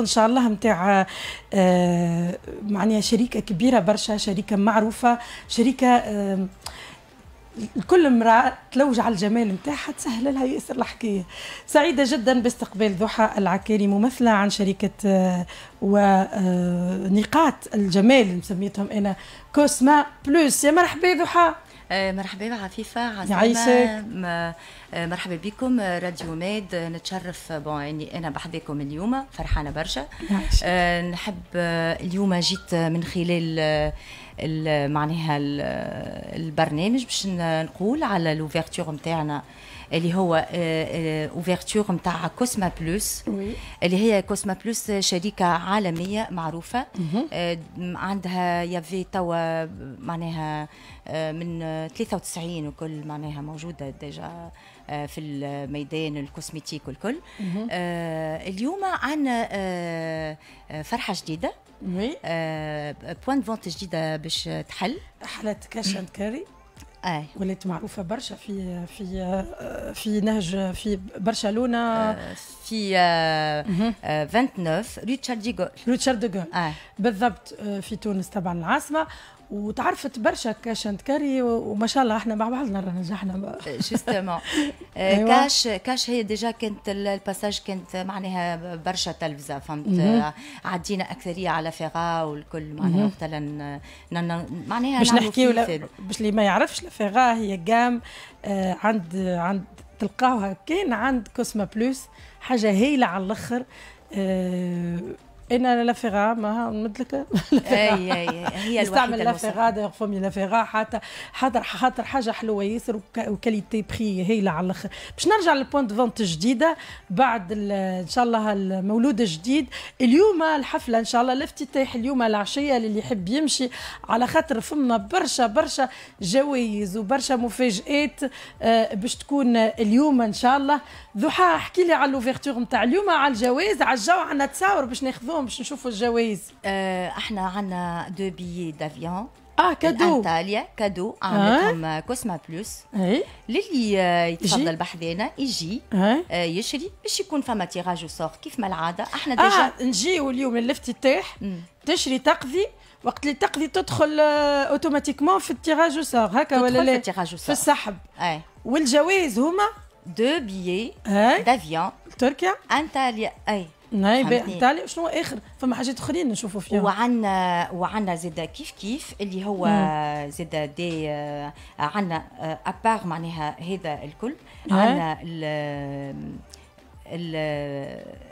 ان شاء الله نتاع آه، معناها شركه كبيره برشا شركه معروفه شركه آه، الكل امرأة تلوج على الجمال نتاعها تسهل لها ياسر الحكاية سعيدة جدا باستقبال ضحى العكاري ممثلة عن شركة آه، ونقاط الجمال مسميتهم أنا كوسما بلوس يا مرحبا ضحى آه، مرحبا عفيفة عزيمة آه، مرحبا بكم آه، راديو ماد نتشرف بون اني يعني انا بحداكم اليوم فرحانة برشا نحب اليوم جيت من خلال معناها البرنامج باش نقول على لوفيرتور نتاعنا اللي هو اوفرتور نتاع كوسما بلوس اللي هي كوسما بلوس شركه عالميه معروفه آه، عندها يافي توا معناها آه، من 93 وكل معناها موجوده ديجا آه، في الميدان الكوسمتيك والكل اليوم عندنا فرحه جديده وي بوان فونت جديده باش تحل حلت كاش اند كاري أي. ولات معروفه برشا في في في نهج في برشلونه آه، في 29 ريتشارد ديغول ريتشارد ديغول بالضبط آه، في تونس طبعا العاصمه وتعرفت برشا كاش اند كاري وما شاء الله احنا مع بعضنا نجحنا جوستومون كاش كاش هي ديجا كانت الباساج كانت معناها برشا تلفزه فهمت عدينا اكثريه على فيغا والكل معناها وقت معناها باش نحكيو باش اللي ما يعرفش فيغا هي جام آه، عند عند تلقاوها كان عند كوسما بلوس حاجه هايله على الاخر آه، انا لافيغا ما مثلك اي اي هي نستعمل لافيغا دايوغ فمي لافيغا حتى حاضر خاطر حاجه حلوه ياسر وكاليتي بخي هايله على الاخر باش نرجع للبوانت فونت جديده بعد ان شاء الله المولود الجديد اليوم الحفله ان شاء الله الافتتاح اليوم العشيه للي يحب يمشي على خاطر فما برشا برشا جوائز وبرشا مفاجات آه، باش تكون اليوم ان شاء الله ضحى احكي لي على لوفيرتور نتاع اليوم على الجوائز على الجو عندنا تصاور باش ناخذوا اليوم باش نشوفوا الجوائز آه احنا عندنا دو بيي دافيون ah, اه كادو انتاليا كادو عملتهم آه؟ كوسما بلوس اي للي يتفضل بحذانا يجي آه؟ يشري باش يكون فما تيراج وسوغ كيف ما العاده احنا ديجا ah, آه نجيو اليوم الافتتاح تشري تقضي وقت اللي تقضي تدخل اوتوماتيكمون آه، في التيراج وسوغ هكا ولا لا في التيراج في السحب اي والجوائز هما دو بيي دافيون تركيا انتاليا اي نعم بالتالي شنو اخر فما حاجات اخرين نشوفوا فيها وعندنا وعندنا زيد كيف كيف اللي هو زيد دي آه، عندنا ابار آه، معناها هذا الكل عندنا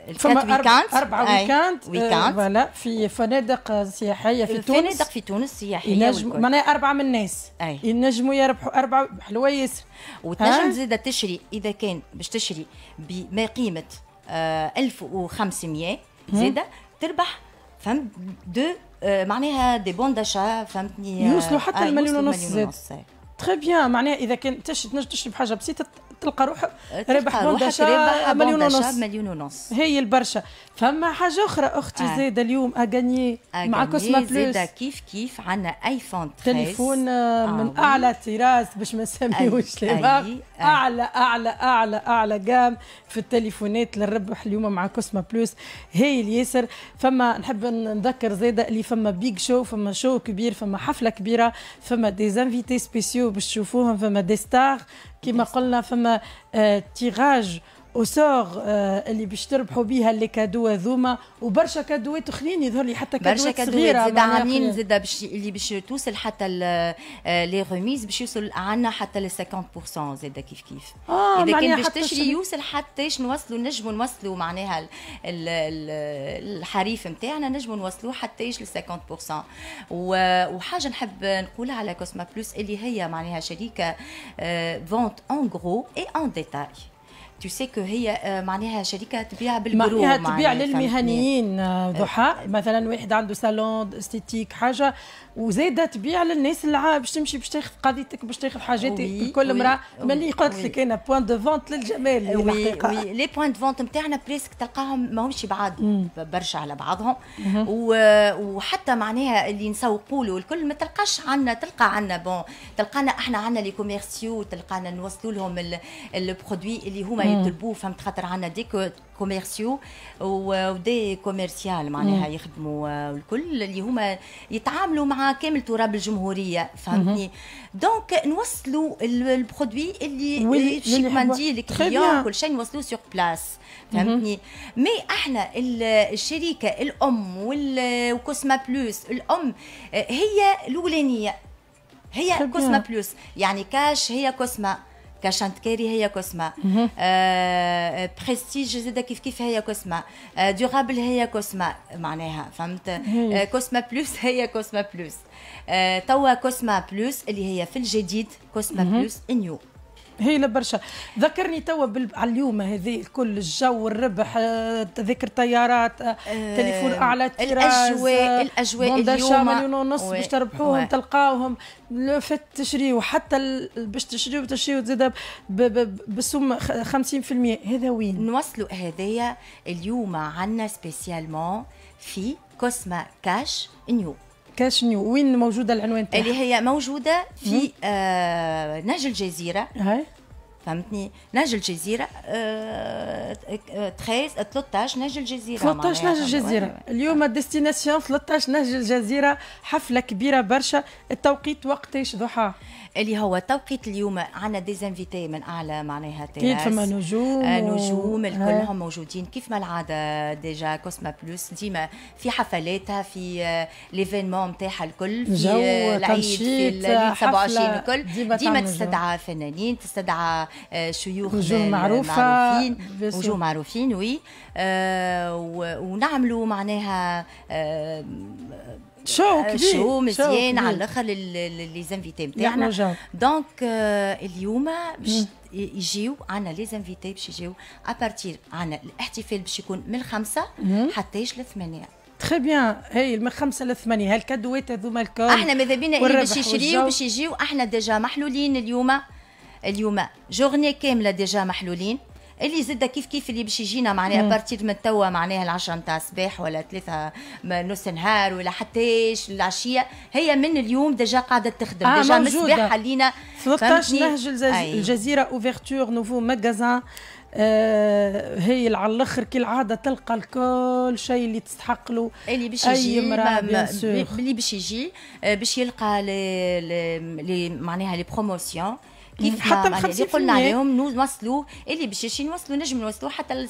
الكات ويكاند أربعة ويكاند ويكاند فوالا في فنادق سياحية في تونس فنادق في تونس سياحية ينجم معناها أربعة من الناس أي. ينجموا يربحوا أربعة حلوة ياسر وتنجم زادة تشري إذا كان باش تشري بما قيمة 1500 آه، زيدا تربح فهمت دو آه، معناها دي بون داشا فهمتني يوصلوا حتى آه، المليون ونص زاد تخي بيان معناها اذا كان تنجم تشري بحاجه بسيطه تلقى أه، روحك ربح بوندشا مليون ونص مليون ونص هي البرشا فما حاجه اخرى اختي آه. زيد اليوم اغاني أه، أه، مع كوسما بلوس زيد كيف كيف عندنا ايفون 13 تليفون آه من اعلى تراس باش ما نسميوش اعلى اعلى اعلى اعلى جام في التليفونات للربح اليوم مع كوسما بلوس هي الياسر فما نحب نذكر زاده اللي فما بيج شو فما شو كبير فما حفله كبيره فما دي زانفيتي سبيسيو باش تشوفوهم فما دي ستار كما قلنا فما آه، تيغاج وسوغ آه، اللي باش تربحوا بها اللي كادو هذوما وبرشا كادوات اخرين يظهر لي حتى كادوات برشا كادوات زاد عاملين زاد باش اللي باش توصل حتى آه، لي روميز باش يوصل عندنا حتى ل 50% زاد كيف كيف آه اذا كان باش تشري يوصل حتى ايش نوصلوا نجموا نوصلوا معناها الحريف نتاعنا نجموا نوصلوه حتى ايش ل 50% وحاجه نحب نقولها على كوسما بلوس اللي هي معناها شركه فونت اون غرو اي اون ديتاي تو سي كو هي آه، معناها شركه تبيع بالبرو معناها تبيع للمهنيين آه، ضحى آه، مثلا واحد عنده صالون استيتيك حاجه وزاده تبيع للناس اللي باش تمشي باش تاخذ قضيتك باش تاخذ حاجاتك كل امراه ملي قلت لك انا بوان دو فونت للجمال وي لي بوان دو فونت نتاعنا بريسك تلقاهم ماهمش بعاد برشا على بعضهم وحتى معناها اللي نسوقوا له الكل ما تلقاش عندنا تلقى عندنا بون تلقانا احنا عندنا لي كوميرسيو تلقانا نوصلوا لهم البرودوي اللي هما يطلبوه فهمت خاطر عندنا دي كوميرسيو ودي كوميرسيال معناها يخدموا آه، الكل اللي هما يتعاملوا مع كامل تراب الجمهوريه فهمتني دونك نوصلوا البرودوي اللي الشيكماندي ماندي الكليون كل شيء نوصلوه سور بلاس فهمتني مي احنا الشركه الام وكوسما بلوس الام آه، هي الاولانيه هي كوسما بلوس يعني كاش هي كوسما كاشانت كاري هي كوسما آه برستيج زاده كيف كيف هي كوسما آه دورابل هي كوسما معناها فهمت كوسما بلوس هي كوسما بلوس توا كوسما بلوس اللي هي في الجديد كوسما بلوس نيو هي برشا ذكرني توا بال... على اليوم هذه الكل الجو الربح تذكر طيارات أه تليفون اعلى الاجواء الاجواء آه، اليوم مليون آه، ونص باش تربحوهم تلقاوهم لفت تشريو حتى باش تشريو تشريو ب... بسوم 50% هذا وين نوصلوا هذايا اليوم عندنا سبيسيالمون في كوسما كاش نيو كاشنيو وين موجوده العنوان تاعها اللي هي موجوده في آه نهج الجزيره هاي فهمتني نهج الجزيره آه 13 آه، 13 آه، نهج الجزيره 13 نهج الجزيره اليوم آه. ديستيناسيون 13 نهج الجزيره حفله كبيره برشا التوقيت وقتاش ضحى اللي هو توقيت اليوم عندنا ديزانفيتي من اعلى معناها تيراس فما نجوم آه، نجوم هم آه. موجودين كيف ما العاده ديجا كوسما بلوس ديما في حفلاتها في ليفينمون آه، نتاعها الكل في العيد في 27 الكل ديما تستدعى فنانين تستدعى شيوخ وجوه معروفة معروفين وجوه معروفين وي ونعملوا معناها شو كبير آه، شو مزيان على الاخر لي زانفيتي نتاعنا دونك اليوم باش يجيو عندنا لي زانفيتي باش يجيو ابارتير عندنا الاحتفال باش يكون من الخمسه حتى للثمانيه تري بيان هي من خمسة لثمانية هالكادوات هذوما الكل احنا ماذا بينا اللي باش يشريو باش يجيو احنا ديجا محلولين اليوم اليوم جورني كاملة ديجا محلولين اللي زاد كيف كيف اللي باش يجينا معناها بارتير من توا معناها العشرة نتاع الصباح ولا ثلاثة نص نهار ولا حتى العشية هي من اليوم ديجا قاعدة تخدم آه ديجا من الصباح خلينا 13 نهج الجزيرة اوفرتور نوفو ماكازان آه هي على الاخر كالعاده تلقى الكل شيء اللي تستحق له اللي باش يجي اللي باش يجي آه، باش يلقى لي معناها لي بروموسيون كيف حتى يعني ال 50% قلنا عليهم نوصلوا اللي باش يشي نوصلوا نجم نوصلوا حتى ل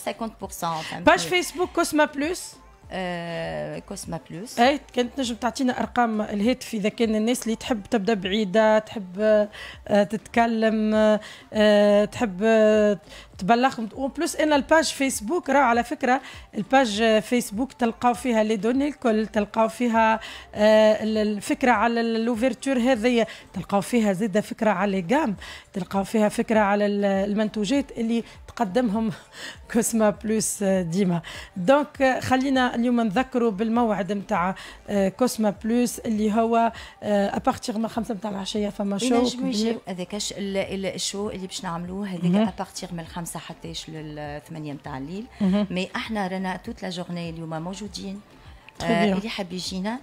50% باش فيسبوك كوسما بلوس آه، كوسما بلوس اي كانت نجم تعطينا ارقام الهاتف اذا كان الناس اللي تحب تبدا بعيده تحب آه، تتكلم آه، تحب تبلغ اون بلوس انا الباج فيسبوك راه على فكره الباج فيسبوك تلقاو فيها لي دوني الكل تلقاو فيها الفكره على لوفرتور هذه تلقاو فيها زاده فكره على جام تلقاو فيها فكره على المنتوجات اللي تقدمهم كوسما بلوس ديما دونك خلينا اليوم نذكروا بالموعد نتاع آه، كوسما بلوس اللي هو ابارتيغ آه، من خمسة نتاع العشيه فما شو ينجموا يجيو هذاك الشو اللي باش نعملوه هذاك ابارتيغ من خمسة حتى للثمانية نتاع الليل مي احنا رانا توت لا جورني اليوم موجودين آه، اللي حاب يجينا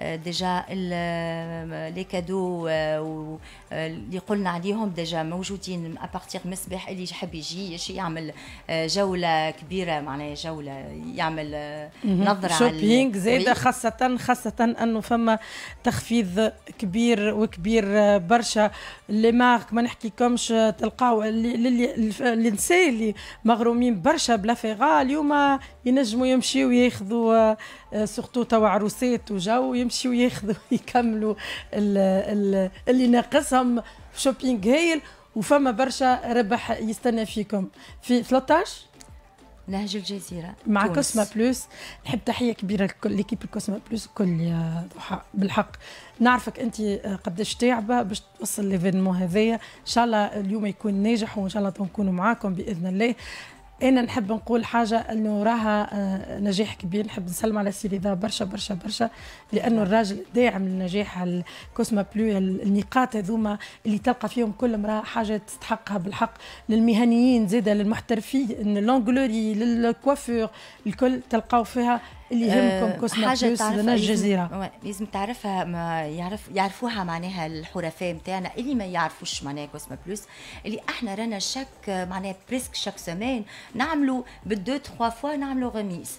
آه، ديجا آه، لي كادو اللي آه، قلنا عليهم ديجا موجودين ابارتيغ من الصباح اللي يحب يجي يعمل جوله كبيره معناها جوله يعمل نظره شوبينغ زاده خاصه خاصه انه فما تخفيض كبير وكبير برشا لي مارك ما نحكيكمش تلقاو اللي اللي اللي مغرومين برشا بلا فيغا اليوم ينجموا يمشيوا ياخذوا آه، سورتو توا عروسات وجو يمشيوا ياخذوا يكملوا اللي ناقصهم شوبينغ هايل وفما برشا ربح يستنى فيكم في 13 نهج الجزيره مع تونس. كوسما بلوس نحب تحيه كبيره لكل ليكيب كوسما بلوس الكل يا آه، ضحى بالحق نعرفك انت آه، قداش تعبه باش توصل ليفينمون هذايا ان شاء الله اليوم يكون ناجح وان شاء الله تكونوا معاكم باذن الله انا نحب نقول حاجه انه راها آه، نجاح كبير نحب نسلم على السيري ذا برشا برشا برشا لانه الراجل داعم للنجاح الكوسما بلو النقاط هذوما اللي تلقى فيهم كل امراه حاجه تستحقها بالحق للمهنيين زيدا للمحترفين للونغلوري للكوافور الكل تلقاو فيها اللي آه، يهمكم كوسماتوس لنا الجزيره لازم تعرفها ما يعرف يعرفوها معناها الحرفاء نتاعنا اللي ما يعرفوش معناها كوسما بلوس اللي احنا رانا شاك معناها بريسك شاك سمان نعملوا بالدو تخوا فوا نعملوا غميس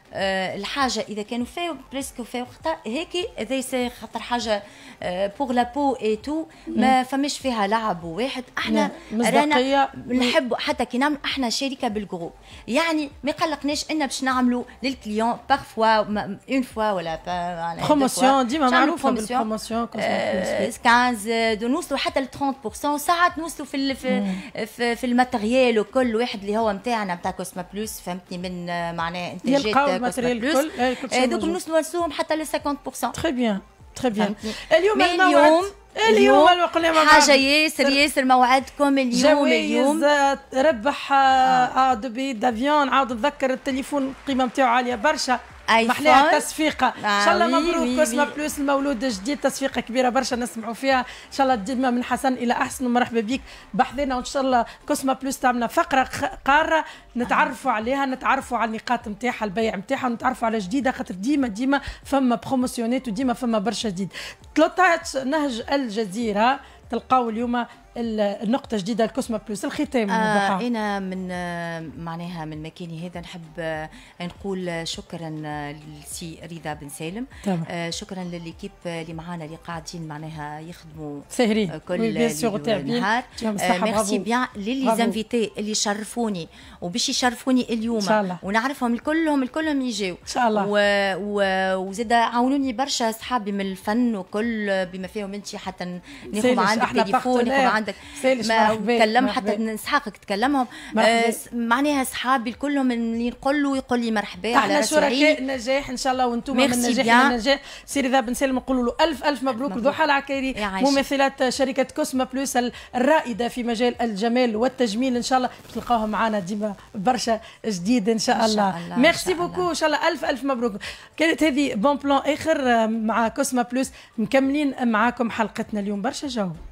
آه، الحاجه اذا كانوا فيه بريسك فيه وقتها هيك هذا يصير خاطر حاجه بوغ لا بو اي تو ما فماش فيها لعب واحد احنا رانا نحب حتى كي نعمل احنا شركه بالجروب يعني ما يقلقناش ان باش نعملوا للكليون باغ فوا اون فوا ولا بروموسيون ديما معروفه بالبروموسيون 15 دو نوصلوا حتى ل 30% ساعات نوصلوا في في, في, في الماتيريال وكل واحد اللي هو نتاعنا نتاع كوسما بلوس فهمتني من آه، معناه انتاجات الماتيريال الكل هذوك النص نورثوهم حتى ل 50% تري بيان تري بيان اليوم اليوم اليوم اليوم حاجة ياسر ياسر موعدكم اليوم اليوم ربح دبي دافيون عاود تذكر التليفون القيمة نتاعو عالية برشا ايفون معناها تصفيقه ان آه، شاء الله مبروك كوسما بلوس المولود الجديد تصفيقه كبيره برشا نسمعوا فيها ان شاء الله ديما من حسن الى احسن ومرحبا بك بحذنا وان شاء الله كوسما بلوس تعملنا فقره قاره نتعرفوا عليها نتعرفوا على النقاط نتاعها البيع نتاعها ونتعرفوا على جديده خاطر ديما ديما فما بروموسيونات وديما فما برشا جديد 13 نهج الجزيره تلقاو اليوم النقطه الجديده الكوسما بلوس الختام آه انا من آه، معناها من مكاني هذا نحب آه، نقول شكرا آه، لسي رضا بن سالم طبعا. آه شكرا لليكيب اللي معانا اللي قاعدين معناها يخدموا ساهرين كل النهار ميرسي بيان للي زانفيتي اللي شرفوني وباش يشرفوني اليوم إن شاء الله. ونعرفهم الكلهم الكلهم يجيو ان شاء الله و... و... وزاد عاونوني برشا اصحابي من الفن وكل بما فيهم انت حتى ناخذ عندك تليفون ناخذ عندك ما تكلم حتى نسحقك تكلمهم آه معناها اصحابي كلهم اللي نقول له يقول لي مرحبا على شركاء نجاح ان شاء الله وانتم من نجاح النجاح سيري ذا بن سالم نقول له الف الف مبروك ضحى العكيري ممثلات شركه كوسما بلوس الرائده في مجال الجمال والتجميل ان شاء الله تلقاهم معنا ديما برشا جديد ان شاء الله ميرسي بوكو ان شاء الله الف الف مبروك كانت هذه بون بلان اخر مع كوسما بلوس مكملين معاكم حلقتنا اليوم برشا جو